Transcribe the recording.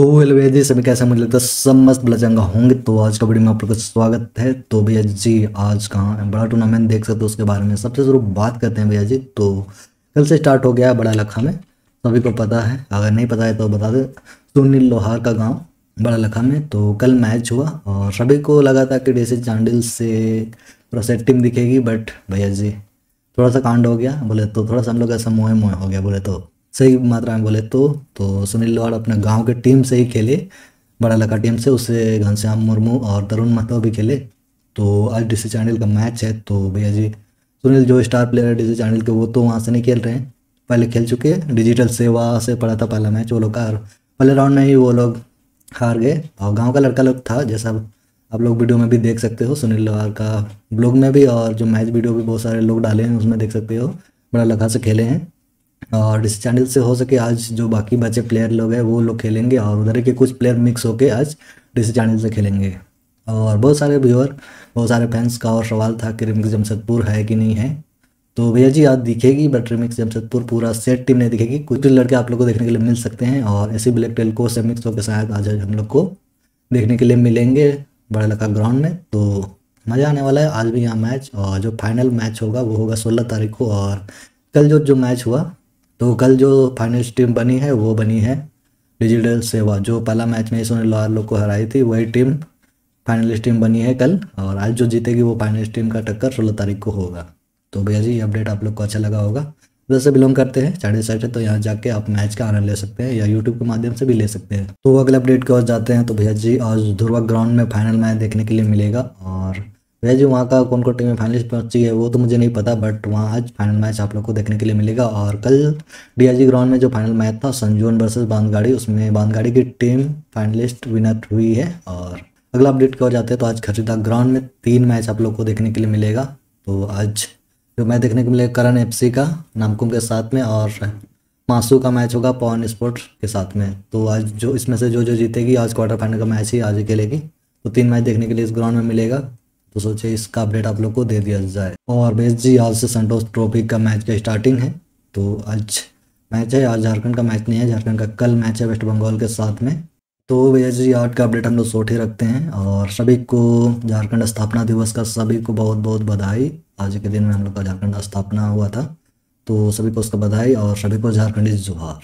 तो एलवेजी सभी कैसे मुझे मतलब लगता है सब मस्त बलचंगा होंगे तो आज का वीडियो में आप लोग का स्वागत है तो भैया जी आज कहाँ बड़ा टूर्नामेंट देख सकते हो उसके बारे में सबसे जरूर बात करते हैं भैया जी तो कल से स्टार्ट हो गया है बड़ा लखा में सभी को पता है अगर नहीं पता है तो बता दें सुनील लोहार का गाँव बड़ा लखा में तो कल मैच हुआ और सभी को लगा था कि डेसी चांडिल से थोड़ा सा टीम दिखेगी बट भैया जी थोड़ा सा कांड हो गया बोले तो थोड़ा सा हम लोग ऐसा मोहे मोहे हो गया बोले तो सही मात्रा में बोले तो तो सुनील लोहार अपने गांव के टीम से ही खेले बड़ा लका टीम से उससे घनश्याम मुर्मू और तरुण महतो भी खेले तो आज डी सी चैनल का मैच है तो भैया जी सुनील जो स्टार प्लेयर है डी सी चैनल के वो तो वहाँ से नहीं खेल रहे हैं पहले खेल चुके हैं डिजिटल सेवा से पड़ा था पहला मैच वो लोग का पहले राउंड में ही वो लोग हार गए और गाँव का लड़का लोग था जैसा आप लोग वीडियो में भी देख सकते हो सुनील लोहार का ब्लॉग में भी और जो मैच वीडियो भी बहुत सारे लोग डाले हैं उसमें देख सकते हो बड़ा लखा से खेले हैं और इस चैनल से हो सके आज जो बाकी बचे प्लेयर लोग हैं वो लोग खेलेंगे और उधर के कुछ प्लेयर मिक्स होके आज डिस चैनल से खेलेंगे और बहुत सारे व्यूअर बहुत सारे फैंस का और सवाल था कि रिमिक्स जमशेदपुर है कि नहीं है तो भैया जी आज दिखेगी बट रिमिक्स जमशेदपुर पूरा सेट टीम नहीं दिखेगी कुछ लड़के आप लोग को देखने के लिए मिल सकते हैं और ऐसी ब्लैक टेल को से मिक्स होकर शायद आज हम लोग को देखने के लिए मिलेंगे बड़ा लगा ग्राउंड में तो मज़ा आने वाला है आज भी यहाँ मैच और जो फाइनल मैच होगा वो होगा सोलह तारीख को और कल जो जो मैच हुआ तो कल जो फाइनल टीम बनी है वो बनी है डिजिटल सेवा जो पहला मैच में इसने लोहार लोग को हराई थी वही टीम फाइनलिस्ट टीम बनी है कल और आज जो जीतेगी वो फाइनलिस्ट टीम का टक्कर सोलह तारीख को होगा तो भैया जी ये अपडेट आप लोग को अच्छा लगा होगा उधर से बिलोंग करते हैं चाइडे साइड से तो यहाँ जाके आप मैच का आनंद ले सकते हैं या यूट्यूब के माध्यम से भी ले सकते हैं तो अगले अपडेट की ओर जाते हैं तो भैया जी आज ध्रुवा ग्राउंड में फाइनल मैच देखने के लिए मिलेगा वह जो वहाँ का कौन कौन टीमें फाइनलिस्ट पहुंची है वो तो मुझे नहीं पता बट वहाँ आज फाइनल मैच आप लोग को देखने के लिए मिलेगा और कल डीआरजी ग्राउंड में जो फाइनल मैच था संजोन वर्सेस बांधगाड़ी उसमें बांधगाड़ी की टीम फाइनलिस्ट विनर हुई है और अगला अपडेट की ओर जाते हैं तो आज खरीदा ग्राउंड में तीन मैच आप लोग को देखने के लिए मिलेगा तो आज जो मैच देखने को मिलेगा करण एफ का नामकुम के साथ में और मासू का मैच होगा पवन स्पोर्ट के साथ में तो आज जो इसमें से जो जो जीतेगी आज क्वार्टर फाइनल का मैच ही आज खेलेगी तो तीन मैच देखने के लिए इस ग्राउंड में मिलेगा तो सोचे इसका अपडेट आप लोग को दे दिया जाए और बेस जी आज से संतोष ट्रॉफी का मैच का स्टार्टिंग है तो आज मैच है आज झारखंड का मैच नहीं है झारखंड का कल मैच है वेस्ट बंगाल के साथ में तो भैया जी आज का अपडेट हम लोग शॉर्ट ही रखते हैं और सभी को झारखंड स्थापना दिवस का सभी को बहुत बहुत बधाई आज के दिन में हम लोग का झारखंड स्थापना हुआ था तो सभी को उसका बधाई और सभी को इज जुहार